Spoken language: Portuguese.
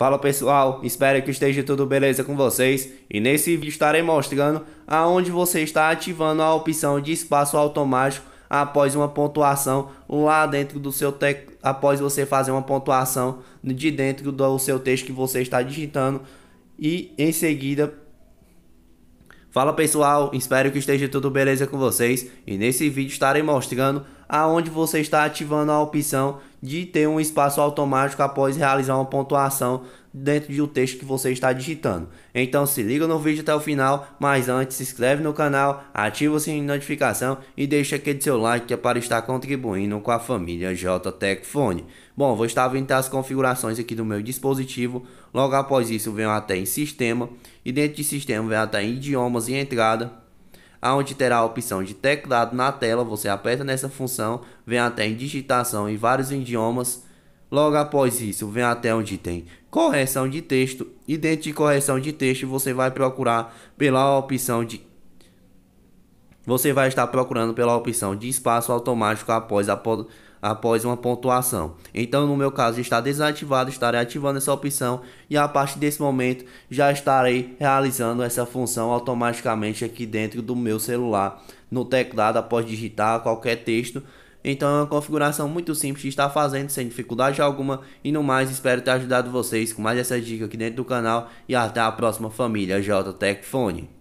Fala pessoal, espero que esteja tudo beleza com vocês e nesse vídeo estarei mostrando aonde você está ativando a opção de espaço automático após uma pontuação lá dentro do seu texto, após você fazer uma pontuação de dentro do seu texto que você está digitando e em seguida Fala pessoal, espero que esteja tudo beleza com vocês e nesse vídeo estarei mostrando aonde você está ativando a opção de ter um espaço automático após realizar uma pontuação dentro do texto que você está digitando. Então se liga no vídeo até o final, mas antes se inscreve no canal, ativa o sininho de notificação e deixa aquele seu like que é para estar contribuindo com a família JTEC Fone. Bom, vou estar vendo as configurações aqui do meu dispositivo, logo após isso venho até em sistema e dentro de sistema venho até em idiomas e entrada aonde terá a opção de teclado na tela, você aperta nessa função, vem até em digitação em vários idiomas. Logo após isso, vem até onde tem correção de texto e dentro de correção de texto você vai procurar pela opção de você vai estar procurando pela opção de espaço automático após, após, após uma pontuação. Então, no meu caso, está desativado, estarei ativando essa opção e a partir desse momento já estarei realizando essa função automaticamente aqui dentro do meu celular, no teclado, após digitar qualquer texto. Então é uma configuração muito simples de estar fazendo sem dificuldade alguma e no mais espero ter ajudado vocês com mais essa dica aqui dentro do canal e até a próxima família JTech Phone.